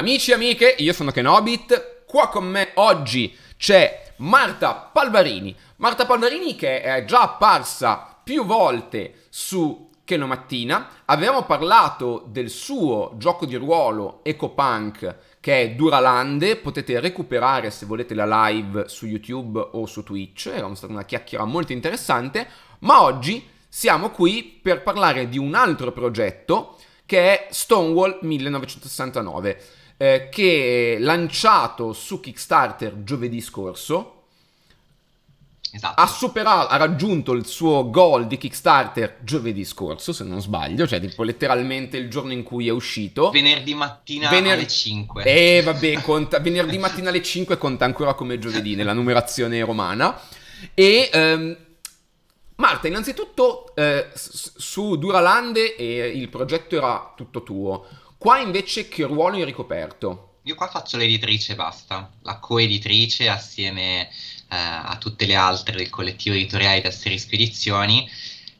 Amici e amiche, io sono Kenobit, qua con me oggi c'è Marta Palvarini. Marta Palvarini che è già apparsa più volte su Kenomattina. avevamo parlato del suo gioco di ruolo ecopunk che è Duralande, potete recuperare se volete la live su YouTube o su Twitch, era stata una chiacchiera molto interessante, ma oggi siamo qui per parlare di un altro progetto che è Stonewall 1969 eh, che lanciato su Kickstarter giovedì scorso, Esatto. Ha, superato, ha raggiunto il suo goal di Kickstarter giovedì scorso, se non sbaglio, cioè tipo letteralmente il giorno in cui è uscito. Venerdì mattina Vener... alle 5. Eh vabbè, conta... venerdì mattina alle 5 conta ancora come giovedì nella numerazione romana. E ehm, Marta, innanzitutto eh, su Duralande eh, il progetto era tutto tuo. Qua invece che ruolo hai ricoperto? Io qua faccio l'editrice e basta, la coeditrice assieme eh, a tutte le altre del collettivo editoriale di Asterisco Spedizioni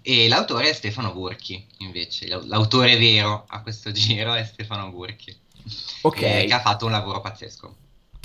e l'autore è Stefano Burchi invece, l'autore vero a questo giro è Stefano Burchi Ok. Eh, che ha fatto un lavoro pazzesco.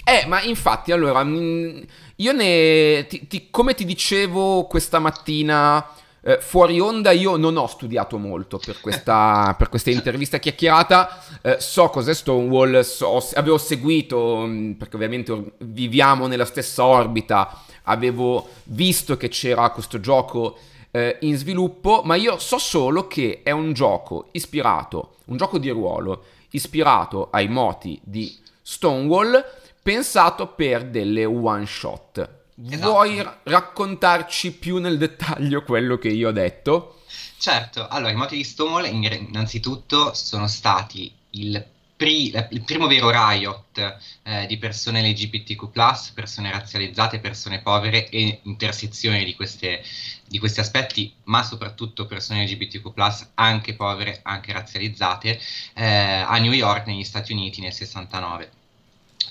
Eh, ma infatti, allora, mm, io ne... Ti, ti, come ti dicevo questa mattina eh, fuori onda io non ho studiato molto per questa, per questa intervista chiacchierata, eh, so cos'è Stonewall, so, avevo seguito, mm, perché ovviamente viviamo nella stessa orbita, avevo visto che c'era questo gioco eh, in sviluppo, ma io so solo che è un gioco ispirato, un gioco di ruolo, ispirato ai moti di Stonewall, pensato per delle one shot. Esatto. Vuoi raccontarci più nel dettaglio quello che io ho detto? Certo, allora i moti di Stonewall innanzitutto sono stati il, pri- il primo vero riot eh, di persone LGBTQ+, persone razzializzate, persone povere e intersezione di, queste, di questi aspetti, ma soprattutto persone LGBTQ+, anche povere, anche razzializzate, eh, a New York negli Stati Uniti nel 69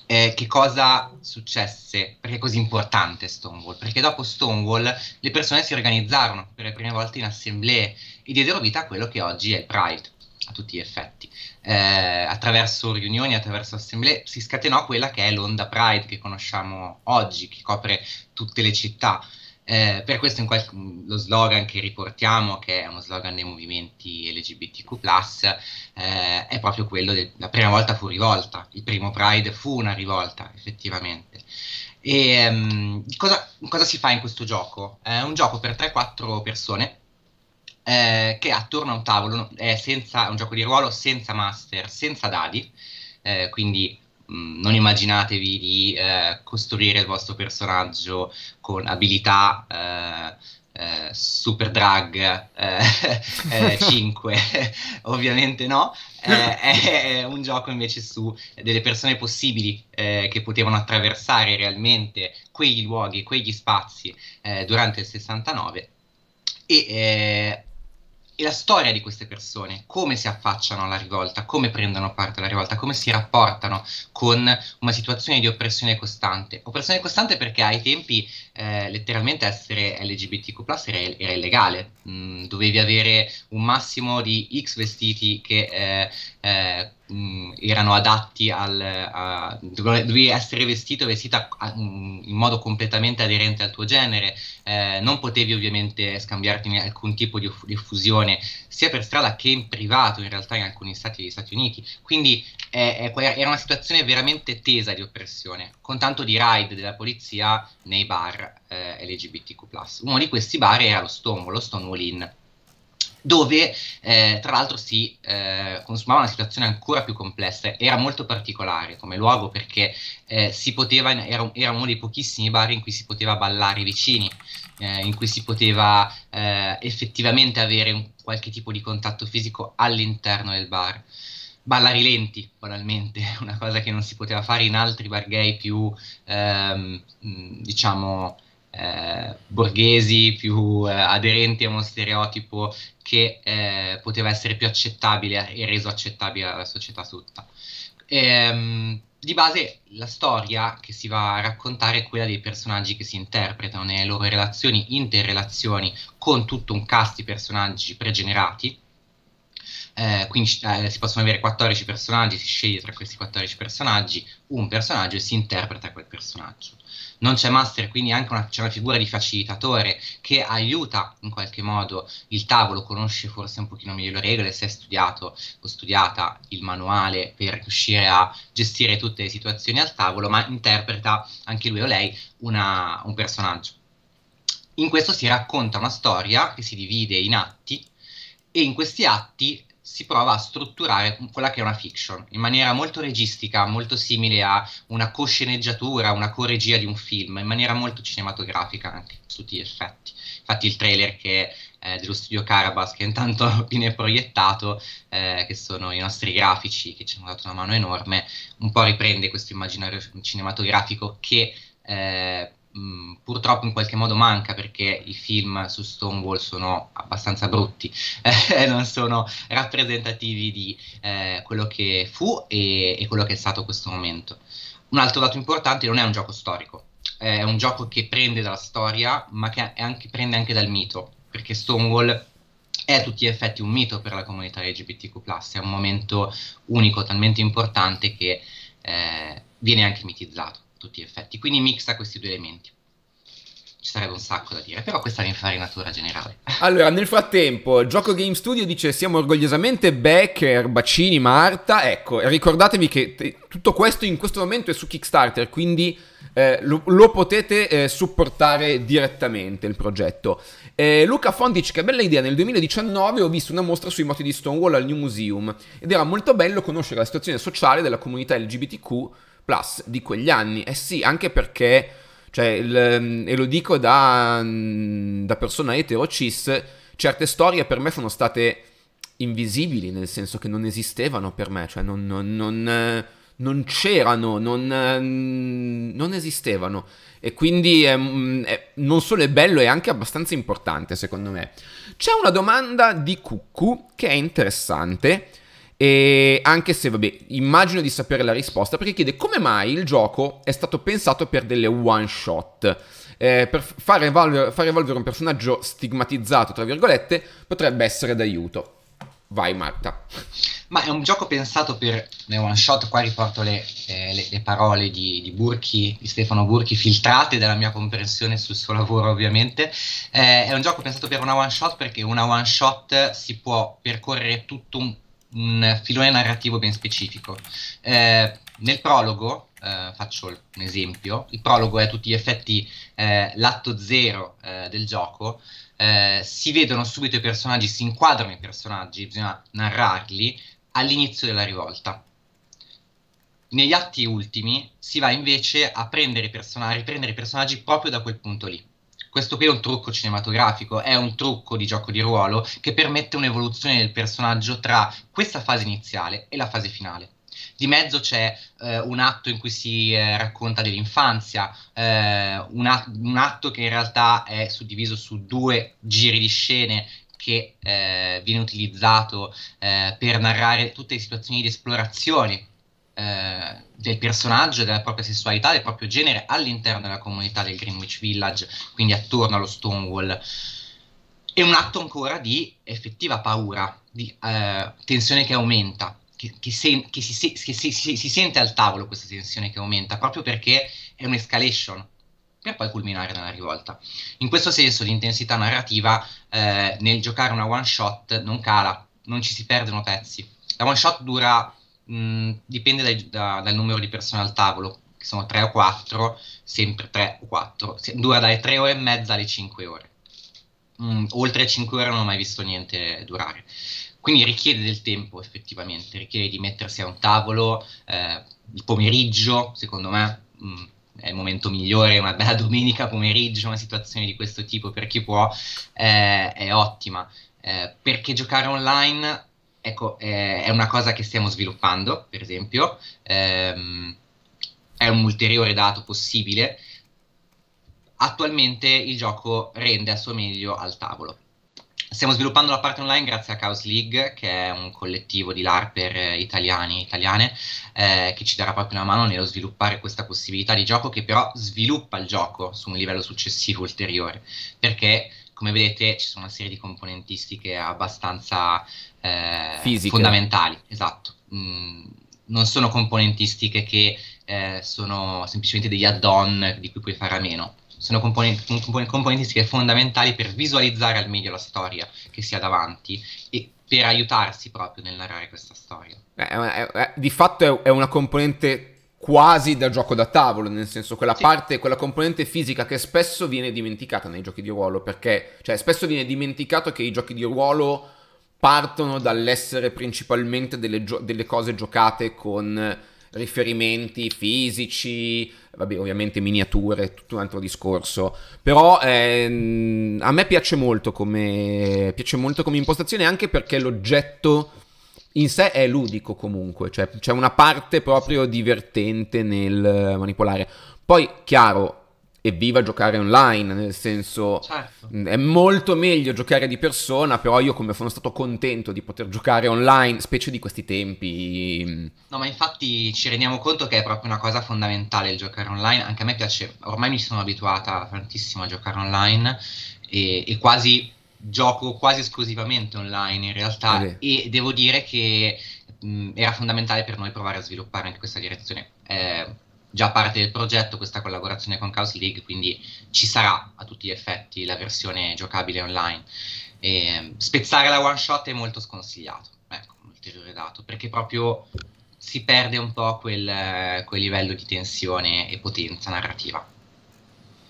eh, che cosa successe, perché è così importante Stonewall, perché dopo Stonewall le persone si organizzarono per le prime volte in assemblee e diedero vita a quello che oggi è il Pride, a tutti gli effetti. Eh, attraverso riunioni, attraverso assemblee, si scatenò quella che è l'onda Pride che conosciamo oggi, che copre tutte le città. Eh, per questo in qualche, lo slogan che riportiamo, che è uno slogan dei movimenti LGBTQ, eh, è proprio quello: del, la prima volta fu rivolta, il primo Pride fu una rivolta, effettivamente. E um, cosa, cosa, si fa in questo gioco? È un gioco per 3-4 persone. Eh, che attorno a un tavolo è, senza, è, un gioco di ruolo senza master, senza dadi, eh, quindi Mm, non immaginatevi di eh, costruire il vostro personaggio con abilità eh, eh, super drag 5, eh, eh, ovviamente no, eh, è un gioco invece su delle persone possibili che potevano attraversare realmente quei luoghi, quegli spazi durante il 69 e e la storia di queste persone, come si affacciano alla rivolta, come prendono parte alla rivolta, come si rapportano con una situazione di oppressione costante. Oppressione costante perché ai tempi eh, letteralmente essere LGBTQ era, era, illegale, mm, dovevi avere un massimo di X vestiti che eh, eh, mh, mm, erano adatti al a, dovevi essere vestito vestita a, mm, in modo completamente aderente al tuo genere eh, non potevi ovviamente scambiarti alcun tipo di, effusione sia per strada che in privato in realtà in alcuni stati degli Stati Uniti quindi eh, era una situazione veramente tesa di oppressione con tanto di raid della polizia nei bar eh, LGBTQ+. Uno di questi bar era lo Stonewall, lo Stonewall Inn dove eh, tra l'altro si eh, consumava una situazione ancora più complessa, era molto particolare come luogo perché eh, si poteva, era, era, uno dei pochissimi bar in cui si poteva ballare i vicini, eh, in cui si poteva eh, effettivamente avere un, qualche tipo di contatto fisico all'interno del bar. Ballare lenti, banalmente, una cosa che non si poteva fare in altri bar gay più, ehm, diciamo, eh, borghesi, più eh, aderenti a uno stereotipo che eh, poteva essere più accettabile e reso accettabile alla società tutta. Ehm, di base la storia che si va a raccontare è quella dei personaggi che si interpretano nelle loro relazioni, interrelazioni con tutto un cast di personaggi pregenerati eh, quindi eh, si possono avere 14 personaggi, si sceglie tra questi 14 personaggi un personaggio e si interpreta quel personaggio. Non c'è master, quindi anche una, c'è una figura di facilitatore che aiuta in qualche modo il tavolo, conosce forse un pochino meglio le regole, se è studiato o studiata il manuale per riuscire a gestire tutte le situazioni al tavolo, ma interpreta anche lui o lei una, un personaggio. In questo si racconta una storia che si divide in atti e in questi atti si prova a strutturare quella che è una fiction in maniera molto registica, molto simile a una cosceneggiatura, una coregia di un film, in maniera molto cinematografica anche su tutti gli effetti. Infatti il trailer che eh, dello studio Carabas che intanto viene proiettato, eh, che sono i nostri grafici che ci hanno dato una mano enorme, un po' riprende questo immaginario cinematografico che eh, Mm, purtroppo in qualche modo manca perché i film su Stonewall sono abbastanza brutti, eh, non sono rappresentativi di eh, quello che fu e, e, quello che è stato questo momento. Un altro dato importante non è un gioco storico, è un gioco che prende dalla storia ma che anche, prende anche dal mito, perché Stonewall è a tutti gli effetti un mito per la comunità LGBTQ, è un momento unico, talmente importante che eh, viene anche mitizzato tutti gli effetti. Quindi mixa questi due elementi. Ci sarebbe un sacco da dire, però questa è l'infarinatura generale. Allora, nel frattempo, Gioco Game Studio dice siamo orgogliosamente Becker, Bacini, Marta. Ecco, ricordatevi che te, tutto questo in questo momento è su Kickstarter, quindi eh, lo, lo, potete eh, supportare direttamente il progetto. Eh, Luca Fondi dice che bella idea, nel 2019 ho visto una mostra sui moti di Stonewall al New Museum ed era molto bello conoscere la situazione sociale della comunità LGBTQ Plus di quegli anni. Eh sì, anche perché, cioè, il, ehm, e lo dico da, mm, da persona etero cis, certe storie per me sono state invisibili, nel senso che non esistevano per me, cioè non, non, non, non c'erano, non, mm, esistevano. E quindi è, ehm, mm, è, non solo è bello, è anche abbastanza importante secondo me. C'è una domanda di Cuccu che è interessante e anche se, vabbè, immagino di sapere la risposta, perché chiede come mai il gioco è stato pensato per delle one shot. Eh, per far evolvere, far evolvere un personaggio stigmatizzato, tra virgolette, potrebbe essere d'aiuto. Vai Marta. Ma è un gioco pensato per le one shot, qua riporto le, eh, le, le parole di, di, Burchi, di Stefano Burchi, filtrate dalla mia comprensione sul suo lavoro ovviamente, eh, è un gioco pensato per una one shot perché una one shot si può percorrere tutto un un filone narrativo ben specifico. Eh, nel prologo, eh, faccio un esempio, il prologo è a tutti gli effetti eh, l'atto zero eh, del gioco, eh, si vedono subito i personaggi, si inquadrano i personaggi, bisogna narrarli all'inizio della rivolta. Negli atti ultimi si va invece a prendere i personaggi, prendere i personaggi proprio da quel punto lì questo qui è un trucco cinematografico, è un trucco di gioco di ruolo che permette un'evoluzione del personaggio tra questa fase iniziale e la fase finale. Di mezzo c'è eh, un atto in cui si eh, racconta dell'infanzia, eh, un, at- un, atto che in realtà è suddiviso su due giri di scene che eh, viene utilizzato eh, per narrare tutte le situazioni di esplorazione eh, del personaggio, della propria sessualità, del proprio genere all'interno della comunità del Greenwich Village, quindi attorno allo Stonewall. È un atto ancora di effettiva paura, di eh, tensione che aumenta, che, che, se, che, si, che si, si, si sente al tavolo questa tensione che aumenta, proprio perché è un'escalation, per poi culminare nella rivolta. In questo senso l'intensità narrativa eh, nel giocare una one shot non cala, non ci si perdono pezzi. La one shot dura mh, mm, dipende dai, da, dal numero di persone al tavolo, che sono 3 o 4, sempre 3 o 4, dura dalle 3 ore e mezza alle 5 ore. Mm, oltre 5 ore non ho mai visto niente durare. Quindi richiede del tempo effettivamente, richiede di mettersi a un tavolo eh, il pomeriggio, secondo me mm, è il momento migliore, una bella domenica pomeriggio, una situazione di questo tipo per chi può eh, è ottima, eh, perché giocare online ecco, è, eh, è una cosa che stiamo sviluppando, per esempio, ehm, è un ulteriore dato possibile. Attualmente il gioco rende a suo meglio al tavolo. Stiamo sviluppando la parte online grazie a Chaos League, che è un collettivo di LARPer eh, italiani e italiane, eh, che ci darà proprio una mano nello sviluppare questa possibilità di gioco, che però sviluppa il gioco su un livello successivo ulteriore, perché come vedete ci sono una serie di componentistiche abbastanza eh, fondamentali, esatto. Mm, non sono componentistiche che eh, sono semplicemente degli add-on di cui puoi fare a meno, sono component- comp- componentistiche fondamentali per visualizzare al meglio la storia che si ha davanti e per aiutarsi proprio nel narrare questa storia. Eh, di fatto è una componente quasi da gioco da tavolo, nel senso quella sì. parte, quella componente fisica che spesso viene dimenticata nei giochi di ruolo, perché cioè, spesso viene dimenticato che i giochi di ruolo partono dall'essere principalmente delle, gio- delle cose giocate con riferimenti fisici, vabbè ovviamente miniature, tutto un altro discorso, però ehm, a me piace molto, come, piace molto come impostazione anche perché l'oggetto in sé è ludico comunque, cioè c'è una parte proprio divertente nel eh, manipolare. Poi, chiaro, evviva giocare online, nel senso certo. Mm, è molto meglio giocare di persona, però io come sono stato contento di poter giocare online, specie di questi tempi. Mm, no, ma infatti ci rendiamo conto che è proprio una cosa fondamentale il giocare online, anche a me piace, ormai mi sono abituata tantissimo a giocare online e, e quasi gioco quasi esclusivamente online in realtà okay. e devo dire che mh, era fondamentale per noi provare a sviluppare anche questa direzione. È già parte del progetto questa collaborazione con Chaos League, quindi ci sarà a tutti gli effetti la versione giocabile online. E, spezzare la one shot è molto sconsigliato, ecco, un ulteriore dato, perché proprio si perde un po' quel, quel livello di tensione e potenza narrativa.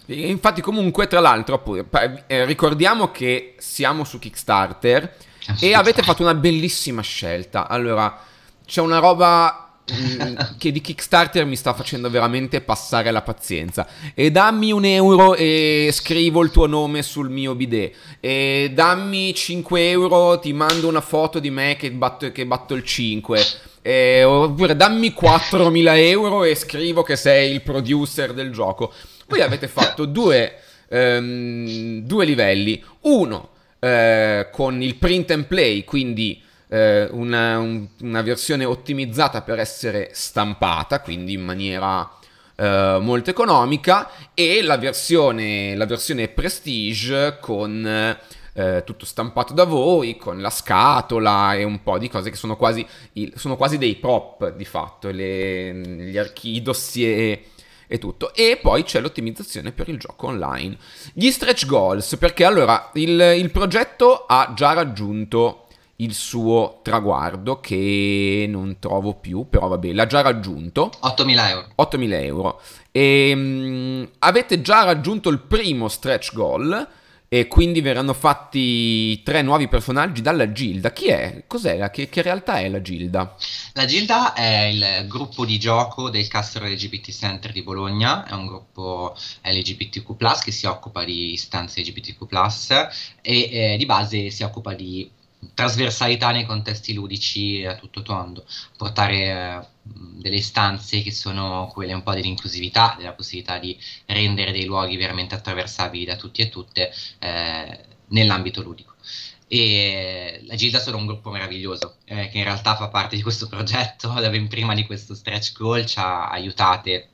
Infatti, comunque, tra l'altro, eh, ricordiamo che siamo su Kickstarter ah, e avete fatto una bellissima scelta. Allora, c'è una roba mh, mm, che di Kickstarter mi sta facendo veramente passare la pazienza. E dammi un euro e scrivo il tuo nome sul mio bidet. E dammi 5 euro, ti mando una foto di me che batto, che batto il 5. E, oppure dammi 4.000 euro e scrivo che sei il producer del gioco. Voi avete fatto due, um, due livelli. Uno eh, con il print and play, quindi eh, una, un, una, versione ottimizzata per essere stampata, quindi in maniera eh, molto economica, e la versione, la versione prestige con... Eh, tutto stampato da voi, con la scatola e un po' di cose che sono quasi, sono quasi dei prop di fatto, le, gli archivi, i dossier e tutto. E poi c'è l'ottimizzazione per il gioco online. Gli stretch goals, perché allora il, il progetto ha già raggiunto il suo traguardo che non trovo più, però vabbè, l'ha già raggiunto. 8.000 euro. 8.000 euro. E, um, avete già raggiunto il primo stretch goal e quindi verranno fatti tre nuovi personaggi dalla Gilda. Chi è? Cos'è? che, che, realtà è la Gilda? La Gilda è il gruppo di gioco del Castro LGBT Center di Bologna, è un gruppo LGBTQ+, che si occupa di istanze LGBTQ+, e eh, di base si occupa di trasversalità nei contesti ludici a tutto tondo, portare delle istanze che sono quelle un po' dell'inclusività, della possibilità di rendere dei luoghi veramente attraversabili da tutti e tutte eh, nell'ambito ludico. E la Gilda è solo un gruppo meraviglioso eh, che in realtà fa parte di questo progetto da ben prima di questo stretch goal, ci ha aiutate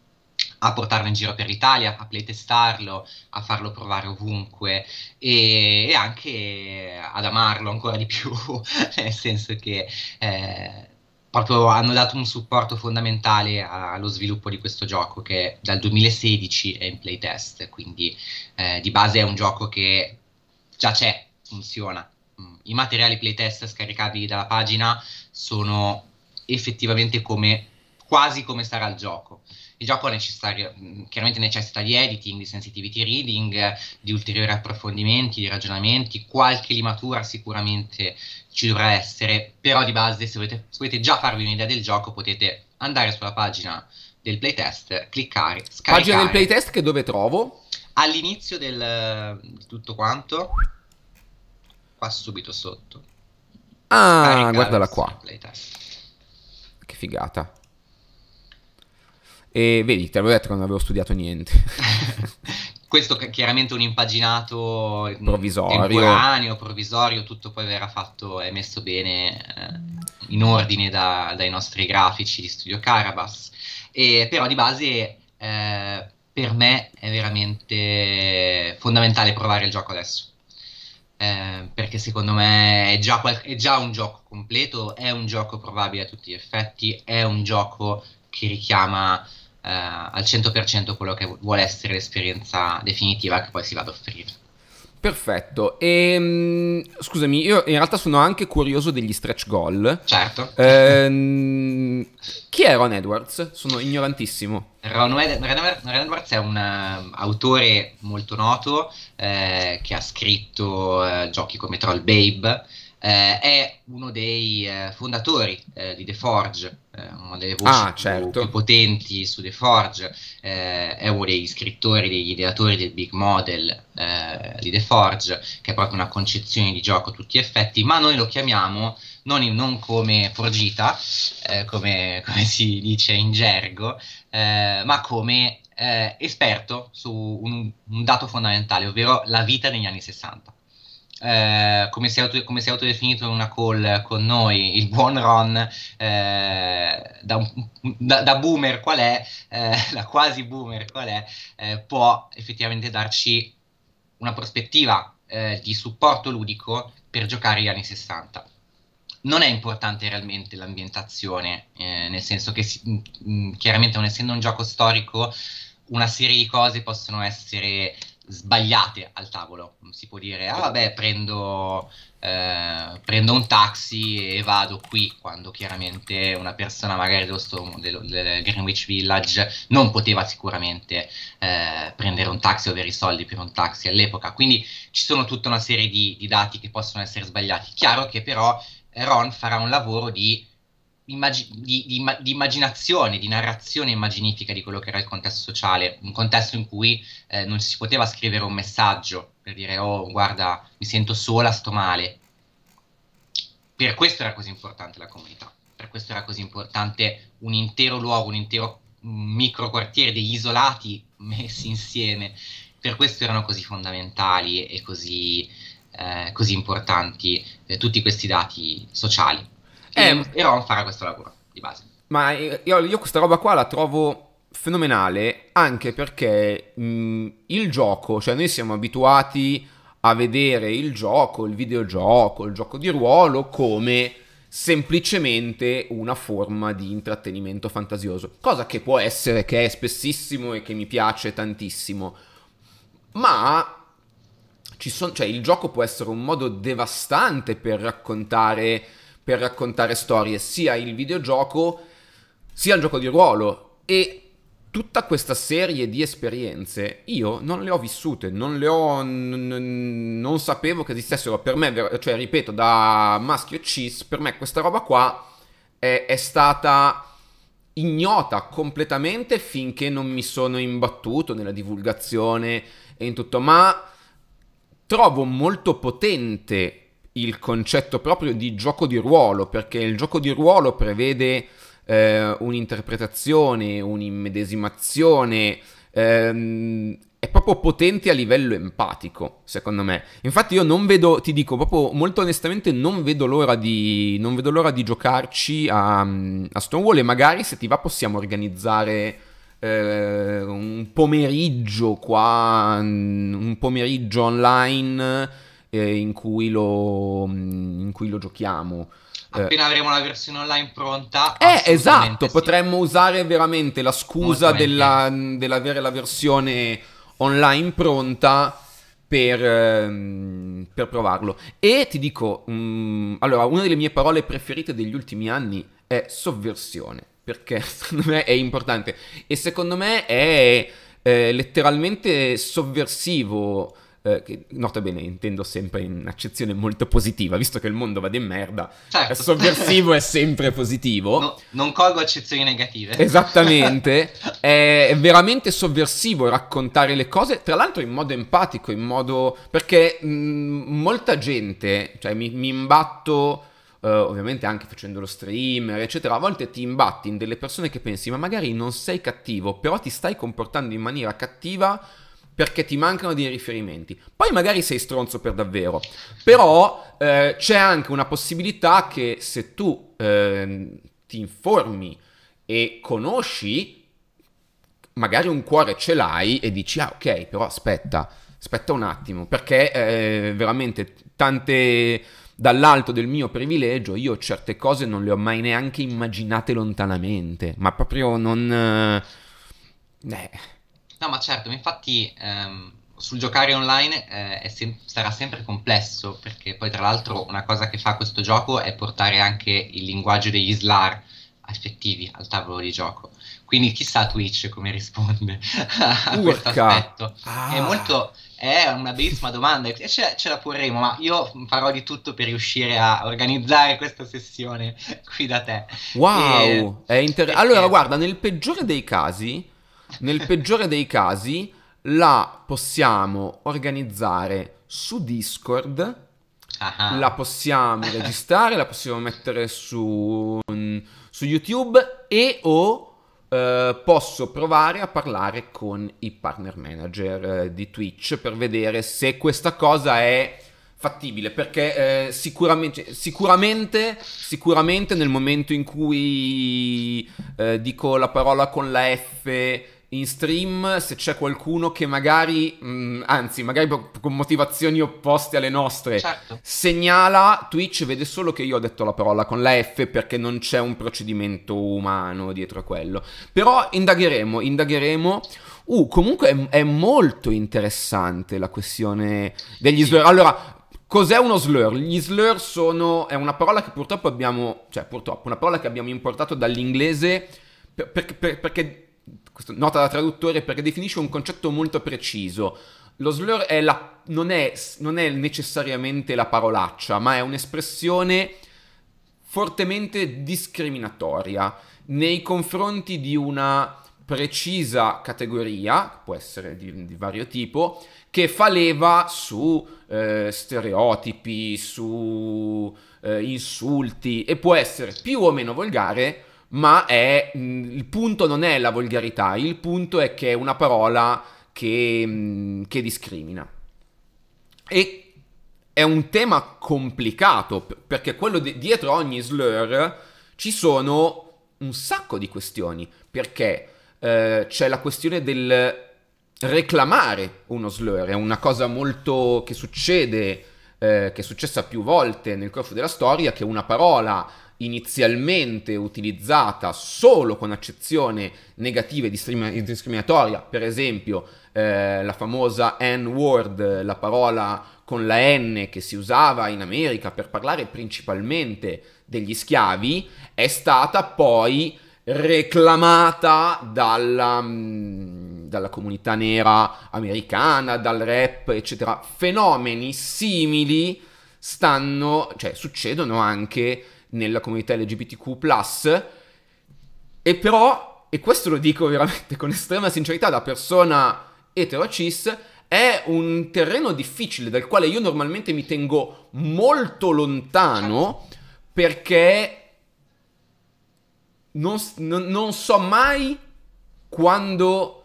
a portarlo in giro per l'Italia, a playtestarlo, a farlo provare ovunque e, e anche ad amarlo ancora di più, nel senso che eh, proprio hanno dato un supporto fondamentale allo sviluppo di questo gioco che dal 2016 è in playtest, quindi eh, di base è un gioco che già c'è, funziona. I materiali playtest scaricabili dalla pagina sono effettivamente come, quasi come sarà il gioco il gioco mm, chiaramente necessita di editing, di sensitivity reading, di ulteriori approfondimenti, di ragionamenti, qualche limatura sicuramente ci dovrà essere, però di base se volete, se volete già farvi un'idea del gioco potete andare sulla pagina del playtest, cliccare, scaricare. Pagina del playtest che dove trovo? All'inizio del, di tutto quanto, qua subito sotto. Ah, guardala qua. Playtest. Che figata. E vedi, te l'avevo detto che non avevo studiato niente. Questo è chiaramente un impaginato provvisorio. temporaneo, provvisorio, tutto poi verrà fatto e messo bene eh, in ordine da, dai nostri grafici di studio Carabas. E, però di base eh, per me è veramente fondamentale provare il gioco adesso. Eh, perché secondo me è già, qual- è già, un gioco completo, è un gioco probabile a tutti gli effetti, è un gioco che richiama eh, al 100% quello che vuole essere l'esperienza definitiva che poi si va ad offrire. Perfetto, e ehm, scusami, io in realtà sono anche curioso degli stretch goal. Certo. Ehm, chi è Ron Edwards? Sono ignorantissimo. Ron, Ed- Ron Edwards è un uh, autore molto noto eh, che ha scritto uh, giochi come Troll Babe, eh, è uno dei eh, fondatori eh, di The Forge, eh, una delle voci ah, certo. più, più, potenti su The Forge, eh, è uno degli scrittori, degli ideatori del big model di The Forge, che è proprio una concezione di gioco a tutti gli effetti, ma noi lo chiamiamo non, in, non come forgita, come, come, si dice in gergo, ma come eh, esperto su un, un, dato fondamentale, ovvero la vita negli anni 60. Eh, come, si è auto, come si è autodefinito in una call con noi, il buon Ron, eh, da, da, da, boomer qual è, eh, da quasi boomer qual è, eh, può effettivamente darci una prospettiva eh, di supporto ludico per giocare gli anni 60 non è importante realmente l'ambientazione, eh, nel senso che mh, mm, mm, chiaramente non essendo un gioco storico, una serie di cose possono essere sbagliate al tavolo. Si può dire, ah vabbè, prendo, eh, prendo un taxi e vado qui, quando chiaramente una persona magari dello, dello, del Greenwich Village non poteva sicuramente eh, prendere un taxi o avere i soldi per un taxi all'epoca. Quindi ci sono tutta una serie di, di dati che possono essere sbagliati. Chiaro che però eh, Ron farà un lavoro di immag- di, di, di, immaginazione, di narrazione immaginifica di quello che era il contesto sociale, un contesto in cui eh, non si poteva scrivere un messaggio per dire oh guarda mi sento sola, sto male. Per questo era così importante la comunità, per questo era così importante un intero luogo, un intero mm, micro quartiere degli isolati messi insieme, per questo erano così fondamentali e così, eh, così importanti eh, tutti questi dati sociali. Eh, e Ron farà questo lavoro di base. Ma io, io questa roba qua la trovo fenomenale anche perché mh, il gioco, cioè noi siamo abituati a vedere il gioco, il videogioco, il gioco di ruolo come semplicemente una forma di intrattenimento fantasioso, cosa che può essere, che è spessissimo e che mi piace tantissimo, ma ci son, cioè, il gioco può essere un modo devastante per raccontare per raccontare storie, sia il videogioco sia il gioco di ruolo e tutta questa serie di esperienze io non le ho vissute, non le ho n- non sapevo che esistessero per me, cioè ripeto, da maschio cis, per me questa roba qua è, è stata ignota completamente finché non mi sono imbattuto nella divulgazione e in tutto, ma trovo molto potente il concetto proprio di gioco di ruolo, perché il gioco di ruolo prevede eh, un'interpretazione, un'immedesimazione, ehm, è proprio potente a livello empatico, secondo me. Infatti io non vedo, ti dico proprio molto onestamente, non vedo l'ora di, non vedo l'ora di giocarci a, a Stonewall e magari se ti va possiamo organizzare... Eh, un pomeriggio qua, un pomeriggio online eh, in, cui lo, mm, in, cui lo, giochiamo. Eh, Appena eh. avremo la versione online pronta. Eh, esatto, sì. potremmo usare veramente la scusa della, mm, dell'avere la versione online pronta per, ehm, per provarlo. E ti dico, mh, mm, allora, una delle mie parole preferite degli ultimi anni è sovversione, perché secondo me è importante e secondo me è eh, letteralmente sovversivo eh, che nota bene intendo sempre in accezione molto positiva, visto che il mondo va di merda, certo. sovversivo è sempre positivo. No, non colgo accezioni negative. Esattamente, è veramente sovversivo raccontare le cose, tra l'altro in modo empatico, in modo... perché mh, mm, molta gente, cioè mi, mi imbatto... Uh, ovviamente anche facendo lo streamer, eccetera, a volte ti imbatti in delle persone che pensi, ma magari non sei cattivo, però ti stai comportando in maniera cattiva perché ti mancano dei riferimenti. Poi magari sei stronzo per davvero, però eh, c'è anche una possibilità che se tu eh, ti informi e conosci, magari un cuore ce l'hai e dici ah ok, però aspetta, aspetta un attimo, perché eh, veramente tante dall'alto del mio privilegio io certe cose non le ho mai neanche immaginate lontanamente, ma proprio non... Eh, eh No, ma certo, infatti ehm, sul giocare online eh, sem- sarà sempre complesso, perché poi tra l'altro una cosa che fa questo gioco è portare anche il linguaggio degli slar effettivi al tavolo di gioco. Quindi chissà Twitch come risponde a Urca. questo aspetto. Ah. È molto è una bellissima domanda e ce, ce, la porremo, ma io farò di tutto per riuscire a organizzare questa sessione qui da te. Wow, e, è interessante. Allora, guarda, nel peggiore dei casi nel peggiore dei casi la possiamo organizzare su Discord, Aha. la possiamo registrare, la possiamo mettere su, mm, su YouTube e o... Uh, posso provare a parlare con i partner manager eh, di Twitch per vedere se questa cosa è fattibile perché uh, sicuramente, sicuramente, sicuramente nel momento in cui dico la parola con la F in stream se c'è qualcuno che magari, mh, mm, anzi, magari con motivazioni opposte alle nostre, certo. segnala, Twitch vede solo che io ho detto la parola con la F perché non c'è un procedimento umano dietro a quello. Però indagheremo, indagheremo. Uh, comunque è, è molto interessante la questione degli slur. Allora, Cos'è uno slur? Gli slur sono... è una parola che purtroppo abbiamo... cioè purtroppo, una parola che abbiamo importato dall'inglese per, per, per, perché questo, nota da traduttore perché definisce un concetto molto preciso. Lo slur è la, non, è, non è necessariamente la parolaccia, ma è un'espressione fortemente discriminatoria nei confronti di una precisa categoria, può essere di, di, vario tipo, che fa leva su eh, stereotipi, su eh, insulti e può essere più o meno volgare, ma è, mm, il punto non è la volgarità, il punto è che è una parola che, mm, che discrimina. E è un tema complicato perché quello di, dietro ogni slur ci sono un sacco di questioni perché eh, c'è la questione del reclamare uno slur è una cosa molto che succede eh, che è successa più volte nel corso della storia che una parola inizialmente utilizzata solo con accezione negativa e discriminatoria, per esempio eh, la famosa N-word, la parola con la N che si usava in America per parlare principalmente degli schiavi, è stata poi reclamata dalla, mm, dalla comunità nera americana, dal rap, eccetera. Fenomeni simili stanno, cioè succedono anche nella comunità LGBTQ. E però, e questo lo dico veramente con estrema sincerità da persona etero cis, è un terreno difficile dal quale io normalmente mi tengo molto lontano perché non, non, so mai quando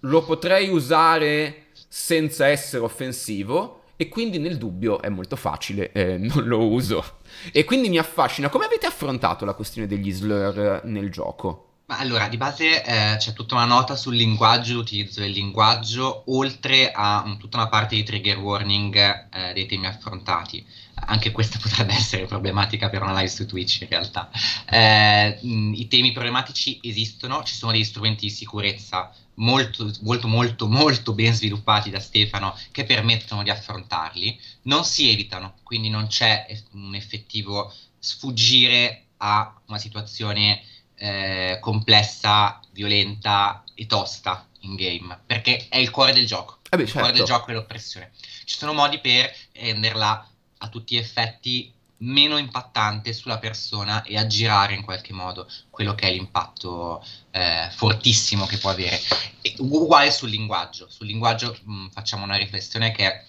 lo potrei usare senza essere offensivo e quindi nel dubbio è molto facile, eh, non lo uso. E quindi mi affascina. Come avete affrontato la questione degli slur eh, nel gioco? Ma allora, di base eh, c'è tutta una nota sul linguaggio, l'utilizzo del linguaggio, oltre a um, tutta una parte di trigger warning eh, dei temi affrontati. Anche questa potrebbe essere problematica per una live su Twitch in realtà. Eh, mh, I temi problematici esistono, ci sono degli strumenti di sicurezza molto, molto, molto, molto ben sviluppati da Stefano che permettono di affrontarli, non si evitano, quindi non c'è un effettivo sfuggire a una situazione eh, complessa, violenta e tosta in game, perché è il cuore del gioco. Eh beh, certo. Il cuore del certo. gioco è l'oppressione. Ci sono modi per renderla a tutti gli effetti meno impattante sulla persona e aggirare in qualche modo quello che è l'impatto eh, fortissimo che può avere. E uguale sul linguaggio, sul linguaggio mh, mm, facciamo una riflessione che è,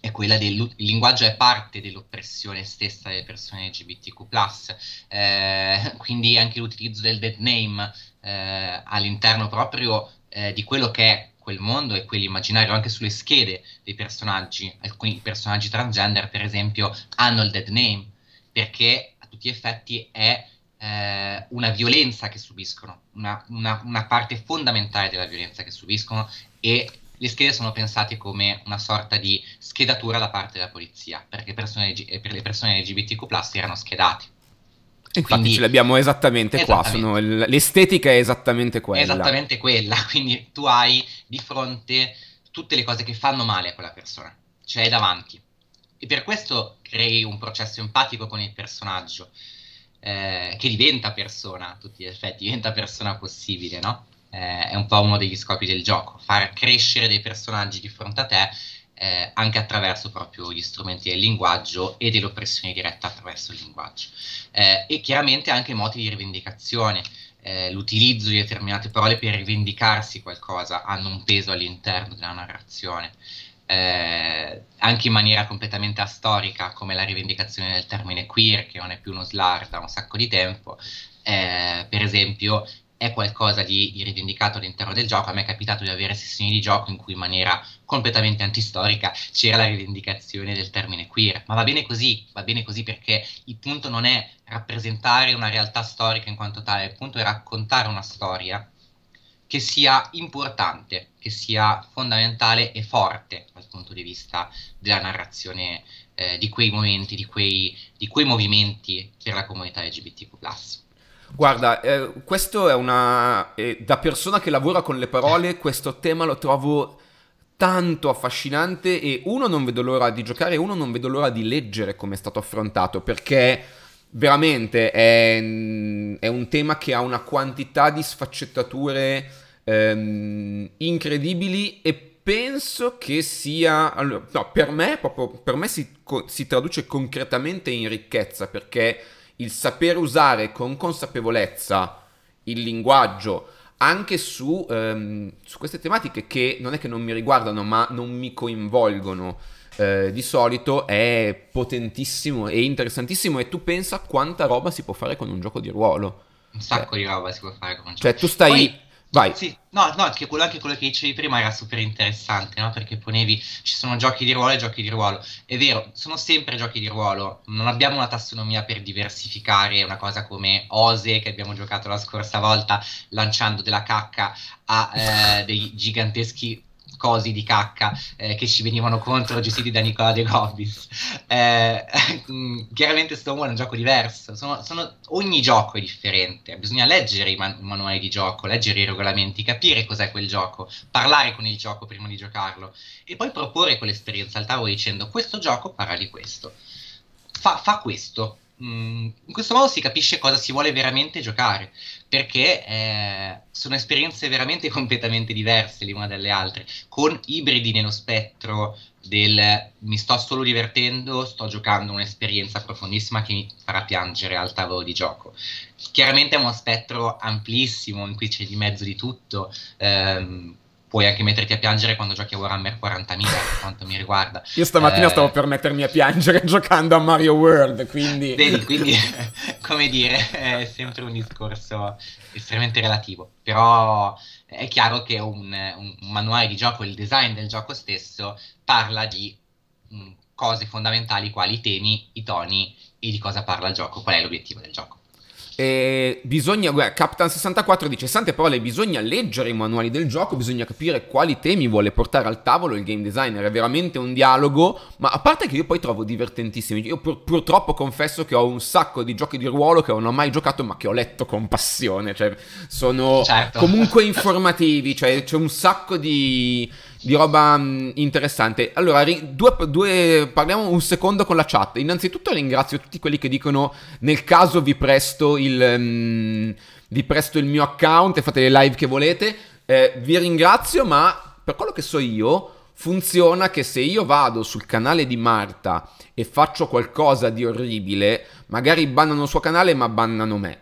è quella del linguaggio è parte dell'oppressione stessa delle persone LGBTQ+, eh, quindi anche l'utilizzo del dead name eh, all'interno proprio eh, di quello che è quel mondo e quell'immaginario anche sulle schede dei personaggi. Alcuni personaggi transgender, per esempio, hanno il dead name perché a tutti gli effetti è eh, una violenza che subiscono, una, una, una parte fondamentale della violenza che subiscono e le schede sono pensate come una sorta di schedatura da parte della polizia, perché persone, eh, per le persone LGBTQ erano schedate. Infatti quindi, ce l'abbiamo esattamente, esattamente qua, l'estetica è esattamente quella. esattamente quella, quindi tu hai di fronte tutte le cose che fanno male a quella persona, cioè è davanti. E per questo crei un processo empatico con il personaggio, eh, che diventa persona, a tutti gli effetti, diventa persona possibile, no? Eh, è un po' uno degli scopi del gioco, far crescere dei personaggi di fronte a te eh, anche attraverso proprio gli strumenti del linguaggio e dell'oppressione diretta attraverso il linguaggio. Eh, e chiaramente anche moti di rivendicazione, eh, l'utilizzo di determinate parole per rivendicarsi qualcosa hanno un peso all'interno della narrazione. Eh, anche in maniera completamente astorica, come la rivendicazione del termine queer, che non è più uno slar da un sacco di tempo, eh, per esempio è qualcosa di rivendicato all'interno del gioco. A me è capitato di avere sessioni di gioco in cui in maniera completamente antistorica c'era la rivendicazione del termine queer, ma va bene così, va bene così perché il punto non è rappresentare una realtà storica in quanto tale, il punto è raccontare una storia che sia importante, che sia fondamentale e forte dal punto di vista della narrazione eh, di quei momenti, di quei, di quei movimenti per la comunità LGBTQ Guarda, eh, questo è una... Eh, da persona che lavora con le parole, questo tema lo trovo tanto affascinante e uno non vedo l'ora di giocare, uno non vedo l'ora di leggere come è stato affrontato, perché veramente è, mm, è un tema che ha una quantità di sfaccettature ehm, incredibili e penso che sia... Allora, no, per me, proprio, per me si, si traduce concretamente in ricchezza, perché il sapere usare con consapevolezza il linguaggio anche su, ehm, su, queste tematiche che non è che non mi riguardano ma non mi coinvolgono eh, di solito è potentissimo e interessantissimo e tu pensa quanta roba si può fare con un gioco di ruolo. Un sacco eh. di roba si può fare con un cioè, gioco. di ruolo Cioè tu stai... Poi Vai. Sì, no, no anche, quello, anche quello, che dicevi prima era super interessante, no? Perché ponevi, ci sono giochi di ruolo e giochi di ruolo. È vero, sono sempre giochi di ruolo, non abbiamo una tassonomia per diversificare una cosa come Ose, che abbiamo giocato la scorsa volta, lanciando della cacca a eh, dei giganteschi cosi di cacca eh, che ci venivano contro gestiti da Nicola De Gobbis. Eh, mm, chiaramente Stonewall è un gioco diverso, sono, sono, ogni gioco è differente, bisogna leggere i, man- manuali di gioco, leggere i regolamenti, capire cos'è quel gioco, parlare con il gioco prima di giocarlo e poi proporre quell'esperienza al tavolo dicendo questo gioco parla di questo, fa, fa questo, Mm, in questo modo si capisce cosa si vuole veramente giocare, perché eh, sono esperienze veramente completamente diverse le l'una dalle altre, con ibridi nello spettro del mi sto solo divertendo, sto giocando un'esperienza profondissima che mi farà piangere al tavolo di gioco. Chiaramente è uno spettro amplissimo in cui c'è di mezzo di tutto. Ehm, puoi anche metterti a piangere quando giochi a Warhammer 40.000, per quanto mi riguarda. Io stamattina eh, stavo per mettermi a piangere giocando a Mario World, quindi... Vedi, quindi, come dire, è sempre un discorso estremamente relativo, però è chiaro che un, un manuale di gioco, il design del gioco stesso, parla di mm, cose fondamentali quali i temi, i toni e di cosa parla il gioco, qual è l'obiettivo del gioco. E bisogna, guarda, Captain 64 dice sante parole, bisogna leggere i manuali del gioco, bisogna capire quali temi vuole portare al tavolo il game designer, è veramente un dialogo, ma a parte che io poi trovo divertentissimi, io pur, purtroppo confesso che ho un sacco di giochi di ruolo che non ho mai giocato ma che ho letto con passione, cioè sono certo. comunque informativi, cioè c'è un sacco di di roba mh, mm, interessante. Allora, ri- due, due, parliamo un secondo con la chat. Innanzitutto ringrazio tutti quelli che dicono nel caso vi presto il, mh, mm, vi presto il mio account e fate le live che volete. Eh, vi ringrazio, ma per quello che so io funziona che se io vado sul canale di Marta e faccio qualcosa di orribile, magari bannano il suo canale ma bannano me.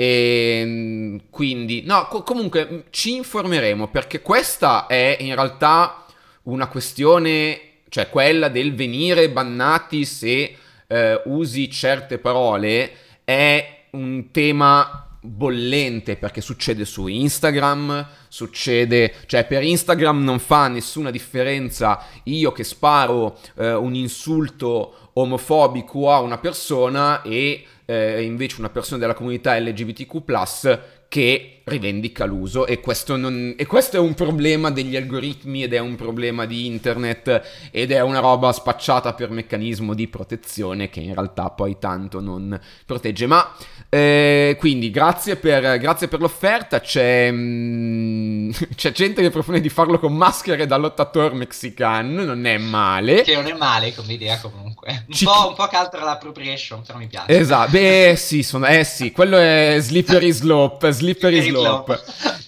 E ehm, quindi, no, co- comunque mm, ci informeremo perché questa è in realtà una questione, cioè quella del venire bannati se eh, usi certe parole, è un tema bollente perché succede su Instagram, succede, cioè per Instagram non fa nessuna differenza io che sparo eh, un insulto omofobico a una persona e eh, invece una persona della comunità LGBTQ che rivendica l'uso e questo, non, e questo è un problema degli algoritmi ed è un problema di internet ed è una roba spacciata per meccanismo di protezione che in realtà poi tanto non protegge. Ma eh, quindi grazie per, grazie per l'offerta. C'è, mm, c'è, gente che propone di farlo con maschere da lottatore mexicano. Non è male. Che non è male come idea, comunque. Un, Ci... po', un po' cultural appropriation, però mi piace. Esatto. Beh, eh, sì, sono, eh sì, quello è Slippery Slope. Slippery Slope.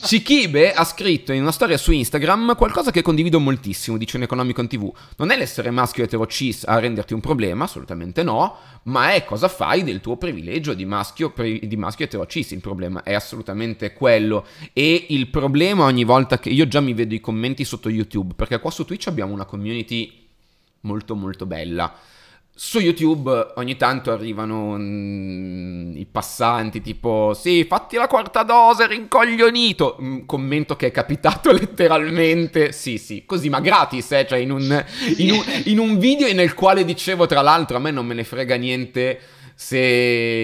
Cikibe ha scritto in una storia su Instagram qualcosa che condivido moltissimo, dice un economico in tv. Non è l'essere maschio etero cis a renderti un problema, assolutamente no, ma è cosa fai del tuo privilegio di maschio maschio, di maschio eterocisi, il problema è assolutamente quello. E il problema ogni volta che io già mi vedo i commenti sotto YouTube, perché qua su Twitch abbiamo una community molto molto bella. Su YouTube ogni tanto arrivano mh, mm, i passanti tipo sì, fatti la quarta dose, rincoglionito. Un mm, commento che è capitato letteralmente, sì sì, così ma gratis, eh, cioè in un, in un, in un video nel quale dicevo tra l'altro a me non me ne frega niente se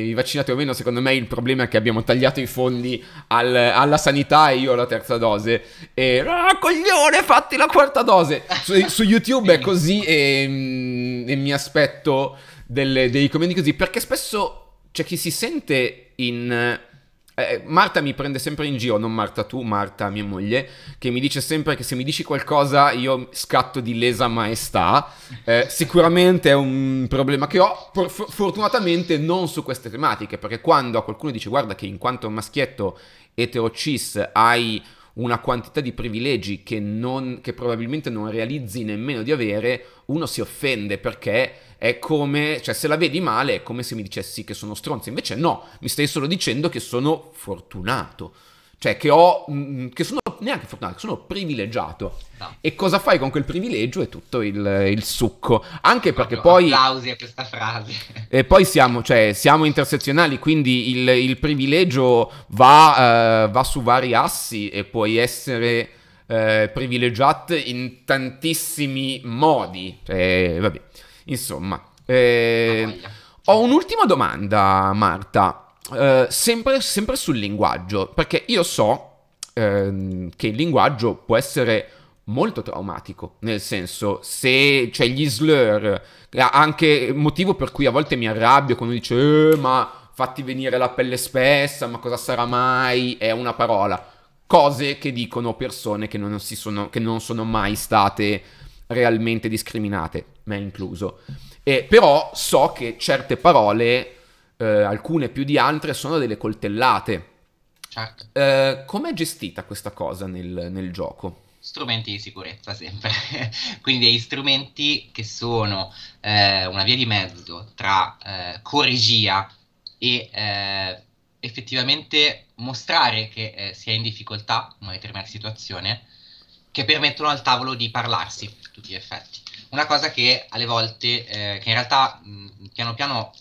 vi vaccinate o meno, secondo me il problema è che abbiamo tagliato i fondi al, alla sanità e io ho la terza dose. E ah, coglione, fatti la quarta dose. Su, su YouTube è così e, mm, e mi aspetto delle, dei commenti così perché spesso c'è chi si sente in eh, eh, Marta mi prende sempre in giro, non Marta tu, Marta mia moglie, che mi dice sempre che se mi dici qualcosa io scatto di lesa maestà. Eh, sicuramente è un problema che ho, por- fortunatamente non su queste tematiche, perché quando a qualcuno dice guarda che in quanto maschietto etero cis hai una quantità di privilegi che, non, che probabilmente non realizzi nemmeno di avere, uno si offende perché è come, cioè se la vedi male è come se mi dicessi che sono stronzo, invece no, mi stai solo dicendo che sono fortunato cioè che ho, mh, mm, mm, che sono neanche fortunato, sono privilegiato. No. E cosa fai con quel privilegio è tutto il, il succo. Anche perché poi... Applausi a questa frase. E poi siamo, cioè, siamo intersezionali, quindi il, il privilegio va, uh, va, su vari assi e puoi essere uh, privilegiato in tantissimi modi. Cioè, vabbè, insomma. Eh, ho un'ultima domanda, Marta. Eh, sempre, sempre, sul linguaggio, perché io so ehm, che il linguaggio può essere molto traumatico, nel senso se c'è cioè gli slur, eh, anche motivo per cui a volte mi arrabbio quando dice eh, ma fatti venire la pelle spessa, ma cosa sarà mai, è una parola, cose che dicono persone che non, sono, che non sono mai state realmente discriminate, me incluso. E, però so che certe parole eh, alcune più di altre, sono delle coltellate. Certo. Eh, è gestita questa cosa nel, nel gioco? strumenti di sicurezza sempre, quindi degli strumenti che sono eh, una via di mezzo tra eh, corregia e eh, effettivamente mostrare che eh, si è in difficoltà in una determinata situazione, che permettono al tavolo di parlarsi a tutti gli effetti. Una cosa che alle volte, eh, che in realtà mh, piano piano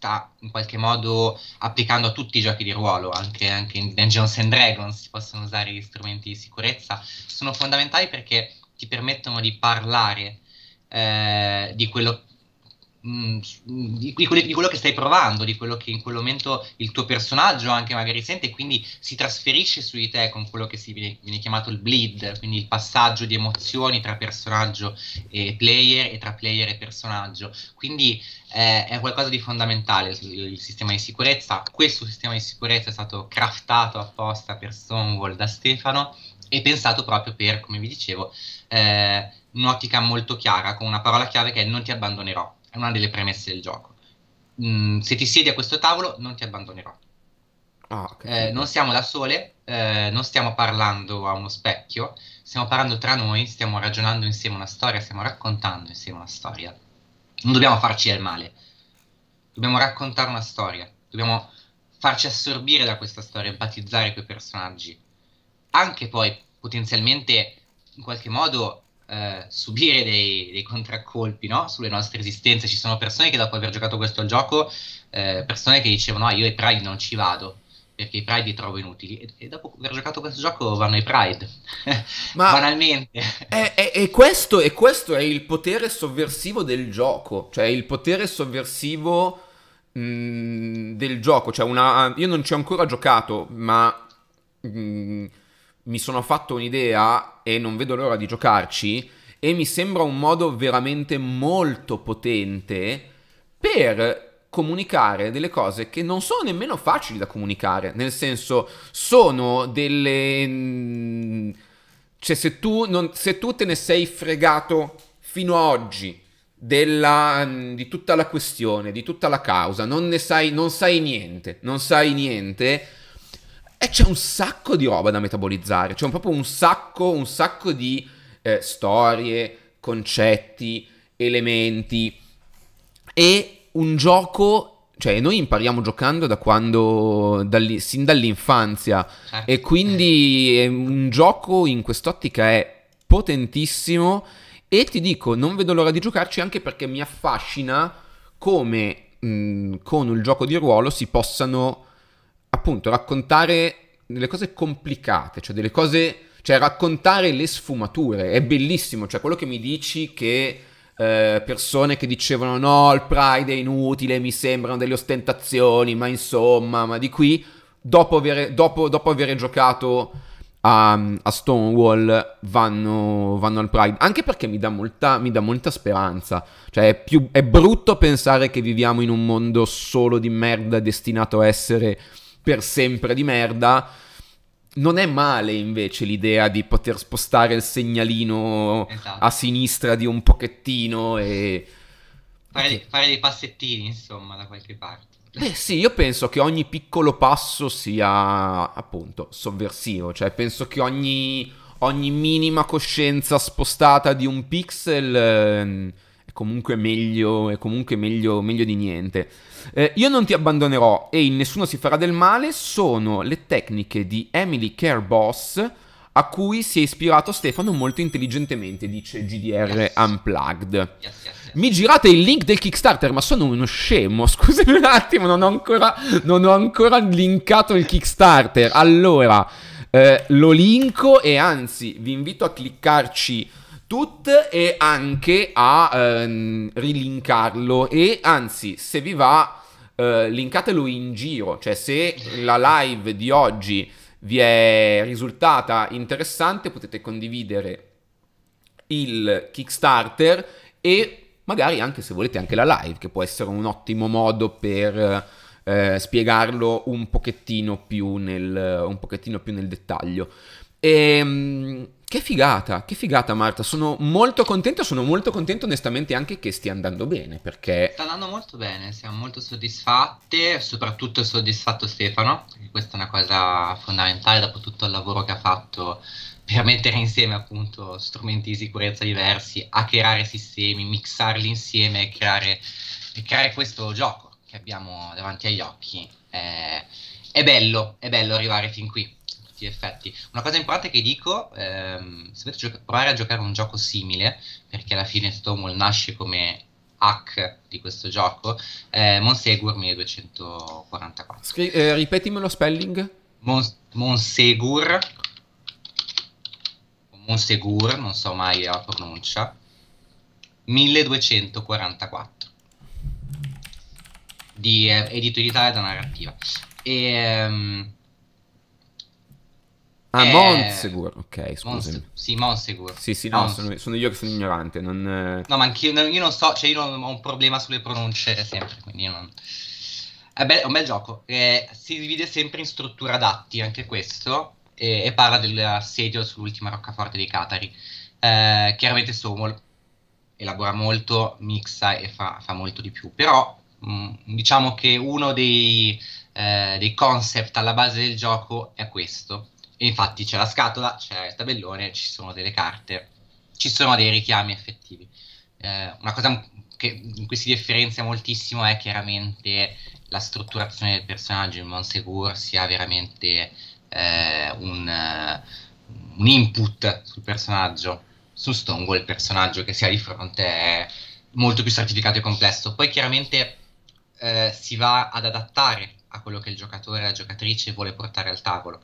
sta in qualche modo applicando a tutti i giochi di ruolo, anche, anche in Dungeons and Dragons si possono usare gli strumenti di sicurezza, sono fondamentali perché ti permettono di parlare eh, di quello Mm, mm, di, di, quello, di, quello che stai provando, di quello che in quel momento il tuo personaggio anche magari sente e quindi si trasferisce su di te con quello che si viene, viene chiamato il bleed, quindi il passaggio di emozioni tra personaggio e player e tra player e personaggio. Quindi eh, è qualcosa di fondamentale il, il, sistema di sicurezza. Questo sistema di sicurezza è stato craftato apposta per Stonewall da Stefano e pensato proprio per, come vi dicevo, eh, un'ottica molto chiara, con una parola chiave che è non ti abbandonerò è una delle premesse del gioco. Mm, se ti siedi a questo tavolo non ti abbandonerò. Ah, okay. eh, non siamo da sole, eh, non stiamo parlando a uno specchio, stiamo parlando tra noi, stiamo ragionando insieme una storia, stiamo raccontando insieme una storia. Non dobbiamo farci del male, dobbiamo raccontare una storia, dobbiamo farci assorbire da questa storia, empatizzare quei personaggi, anche poi potenzialmente in qualche modo eh, subire dei, dei contraccolpi no? sulle nostre esistenze. Ci sono persone che dopo aver giocato questo gioco, eh, persone che dicevano ah, io ai Pride non ci vado perché i Pride li trovo inutili e, e dopo aver giocato questo gioco vanno ai Pride, Ma banalmente. E questo, questo, è il potere sovversivo del gioco, cioè il potere sovversivo mhmm, del gioco, cioè una, io non ci ho ancora giocato, ma mh, mhmm, mi sono fatto un'idea e non vedo l'ora di giocarci e mi sembra un modo veramente molto potente per comunicare delle cose che non sono nemmeno facili da comunicare, nel senso sono delle... Mm, cioè se tu, non... se tu te ne sei fregato fino a oggi della... Mm, di tutta la questione, di tutta la causa, non ne sai, non sai niente, non sai niente, e c'è un sacco di roba da metabolizzare, c'è proprio un sacco, un sacco di eh, storie, concetti, elementi. E un gioco, cioè noi impariamo giocando da quando, dall, sin dall'infanzia. Certo. E quindi un gioco in quest'ottica è potentissimo. E ti dico, non vedo l'ora di giocarci anche perché mi affascina come mh, mm, con il gioco di ruolo si possano appunto raccontare delle cose complicate, cioè delle cose, cioè raccontare le sfumature, è bellissimo, cioè quello che mi dici che eh, persone che dicevano no, il Pride è inutile, mi sembrano delle ostentazioni, ma insomma, ma di qui, dopo aver, dopo, dopo aver giocato a, a, Stonewall vanno, vanno, al Pride, anche perché mi dà molta, mi dà molta speranza, cioè è, più, è brutto pensare che viviamo in un mondo solo di merda destinato a essere per sempre di merda. Non è male invece l'idea di poter spostare il segnalino esatto. a sinistra di un pochettino e... Fare, okay. fare, dei passettini, insomma, da qualche parte. Beh sì, io penso che ogni piccolo passo sia appunto sovversivo, cioè penso che ogni, ogni minima coscienza spostata di un pixel... Eh, è comunque meglio, è comunque meglio, meglio di niente. Eh, io non ti abbandonerò e in nessuno si farà del male sono le tecniche di Emily Care Boss a cui si è ispirato Stefano molto intelligentemente, dice GDR yes. Unplugged. Yes, yes, Mi girate il link del Kickstarter, ma sono uno scemo. Scusami un attimo, non ho ancora, non ho ancora linkato il Kickstarter. Allora, eh, lo linko e anzi vi invito a cliccarci Tut e anche a ehm, rilinkarlo e anzi se vi va eh, linkatelo in giro, cioè se la live di oggi vi è risultata interessante potete condividere il Kickstarter e magari anche se volete anche la live che può essere un ottimo modo per eh, spiegarlo un pochettino più nel, un pochettino più nel dettaglio. E, ehm, che figata, che figata Marta, sono molto contento, sono molto contento onestamente anche che stia andando bene perché... Sta andando molto bene, siamo molto soddisfatte, soprattutto soddisfatto Stefano, questa è una cosa fondamentale dopo tutto il lavoro che ha fatto per mettere insieme appunto strumenti di sicurezza diversi, creare sistemi, mixarli insieme e creare, e creare questo gioco che abbiamo davanti agli occhi. Eh, è bello, è bello arrivare fin qui tutti effetti. Una cosa importante che dico, ehm, se volete gioca- provare a giocare un gioco simile, perché alla fine Stonewall nasce come hack di questo gioco, eh, Monsegur 1244. Scri- eh, ripetimelo spelling. Mon- Monsegur. Monsegur, non so mai la pronuncia. 1244 di eh, Edito d'Italia da narrativa. E, um, Ah, eh, Monsegur, ok, scusami. Mons sì, Monsegur. Sì, sì, no, sono, sono, io che sono ignorante, non... No, ma anch'io io non so, cioè io non ho un problema sulle pronunce sempre, quindi io non... È, be- un bel gioco, eh, si divide sempre in struttura adatti, anche questo, e, e parla dell'assedio sull'ultima roccaforte dei Catari. Eh, chiaramente Somol elabora molto, mixa e fa, fa molto di più, però mh, mm, diciamo che uno dei, eh, dei concept alla base del gioco è questo e infatti c'è la scatola, c'è il tabellone, ci sono delle carte, ci sono dei richiami effettivi. Eh, una cosa che, in cui si differenzia moltissimo è chiaramente la strutturazione del personaggio. In Monsegur sia veramente eh, un, un, input sul personaggio. Su Stonewall il personaggio che si ha di fronte è molto più stratificato e complesso. Poi chiaramente eh, si va ad adattare a quello che il giocatore la giocatrice vuole portare al tavolo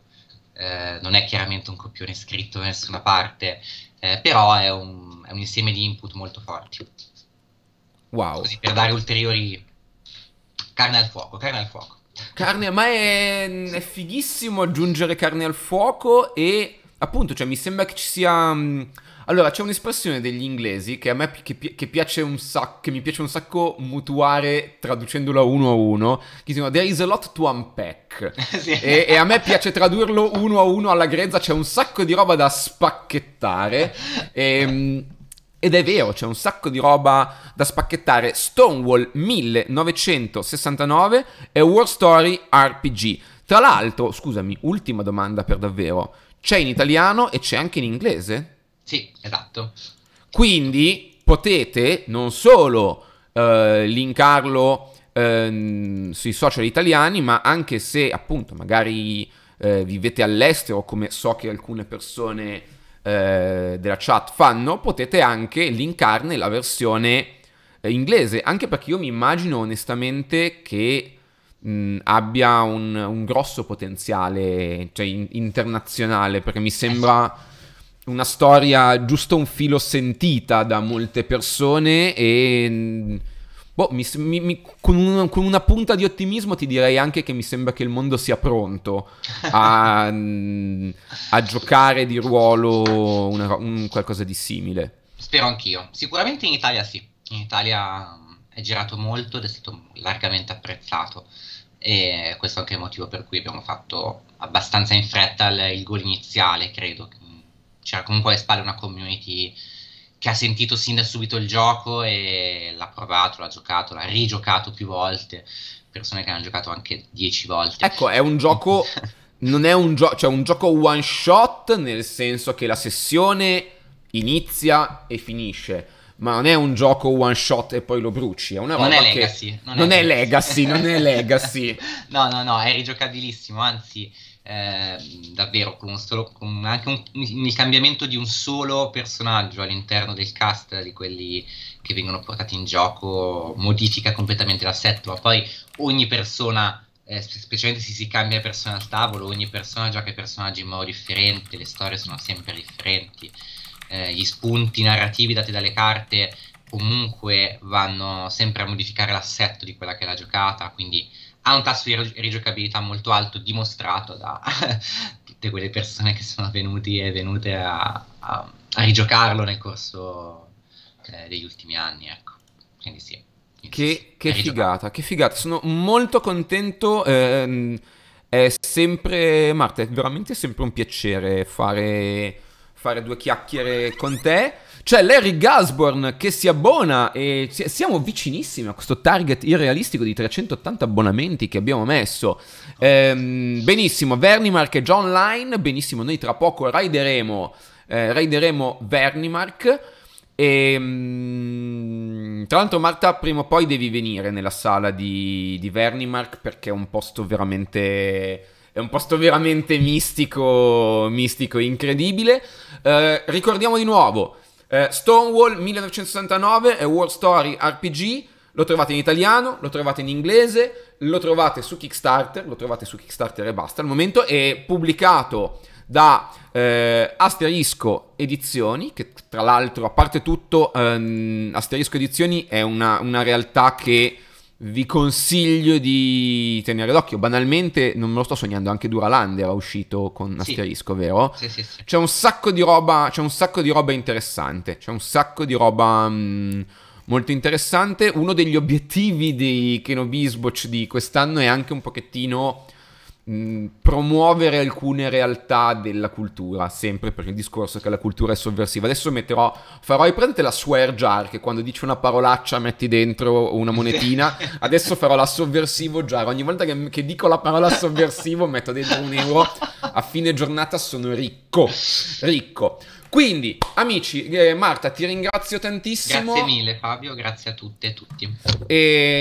eh, non è chiaramente un copione scritto da nessuna parte, eh, però è un, è un, insieme di input molto forti. Wow. Così per dare ulteriori carne al fuoco, carne al fuoco. Carne, ma è, è fighissimo aggiungere carne al fuoco e appunto, cioè mi sembra che ci sia... Mh mm, allora, c'è un'espressione degli inglesi che a me che, che piace un sacco, che mi piace un sacco mutuare traducendola uno a uno, che si chiama There is a lot to unpack. sì. e, e, a me piace tradurlo uno a uno alla grezza, c'è un sacco di roba da spacchettare. E, ehm, ed è vero, c'è un sacco di roba da spacchettare. Stonewall 1969 e War Story RPG. Tra l'altro, scusami, ultima domanda per davvero. C'è in italiano e c'è anche in inglese? Sì, esatto. Quindi potete non solo eh, linkarlo eh, sui social italiani, ma anche se appunto magari eh, vivete all'estero, come so che alcune persone eh, della chat fanno, potete anche linkarne la versione eh, inglese, anche perché io mi immagino onestamente che mh, mm, abbia un, un, grosso potenziale cioè, in, internazionale, perché mi sembra esatto una storia giusto un filo sentita da molte persone e... Mm, boh, mi, mi, con, un, con, una punta di ottimismo ti direi anche che mi sembra che il mondo sia pronto a, mm, a giocare di ruolo una, un, qualcosa di simile. Spero anch'io. Sicuramente in Italia sì. In Italia mm, è girato molto ed è stato largamente apprezzato. E questo è anche il motivo per cui abbiamo fatto abbastanza in fretta il, il gol iniziale, credo, c'era cioè, comunque alle spalle una community che ha sentito sin da subito il gioco e l'ha provato, l'ha giocato, l'ha rigiocato più volte, persone che hanno giocato anche dieci volte. Ecco, è un gioco non è un gioco, cioè un gioco one shot nel senso che la sessione inizia e finisce. Ma non è un gioco one shot e poi lo bruci, è una roba non è legacy, che... non, è non, è legacy. legacy non è legacy, no, no, no, è rigiocabilissimo, anzi Ehm, davvero con, un solo, con anche un, il cambiamento di un solo personaggio all'interno del cast di quelli che vengono portati in gioco modifica completamente l'assetto, ma poi ogni persona eh, specialmente se si cambia persona al tavolo, ogni persona gioca i personaggi in modo differente, le storie sono sempre differenti, eh, gli spunti narrativi dati dalle carte comunque vanno sempre a modificare l'assetto di quella che è la giocata, quindi ha un tasso di rigiocabilità molto alto dimostrato da tutte quelle persone che sono venuti e venute a, a, a rigiocarlo nel corso eh, degli ultimi anni, ecco. Quindi sì. che, che figata, che figata, sono molto contento. Ehm, è sempre, Marta, è veramente sempre un piacere fare, fare due chiacchiere con te. C'è cioè, Larry Gasborn che si abbona e siamo vicinissimi a questo target irrealistico di 380 abbonamenti che abbiamo messo. Ehm, benissimo, Vernimark è già online, benissimo, noi tra poco raideremo, eh, raideremo Vernimark. E, ehm, tra l'altro Marta, prima o poi devi venire nella sala di, di Vernimark perché è un posto veramente è un posto veramente mistico, mistico, incredibile. Eh, ricordiamo di nuovo, eh, Stonewall 1969 è World Story RPG. Lo trovate in italiano, lo trovate in inglese, lo trovate su Kickstarter, lo trovate su Kickstarter e basta al momento, è pubblicato da eh, Asterisco Edizioni, che tra l'altro, a parte tutto, ehm, Asterisco Edizioni è una, una realtà che vi consiglio di tenere d'occhio. Banalmente, non me lo sto sognando, anche Duraland era uscito con asterisco, vero? Sì, sì, sì. C'è un sacco di roba, c'è un sacco di roba interessante, c'è un sacco di roba mh, mm, molto interessante. Uno degli obiettivi di Kenobisboch di quest'anno è anche un pochettino Mm, promuovere alcune realtà della cultura, sempre per il discorso che la cultura è sovversiva. Adesso metterò, farò, hai presente la swear jar, che quando dici una parolaccia metti dentro una monetina, adesso farò la sovversivo jar, ogni volta che, che dico la parola sovversivo metto dentro un euro, a fine giornata sono ricco, ricco. Quindi, amici, eh, Marta, ti ringrazio tantissimo. Grazie mille, Fabio, grazie a tutte e a tutti. E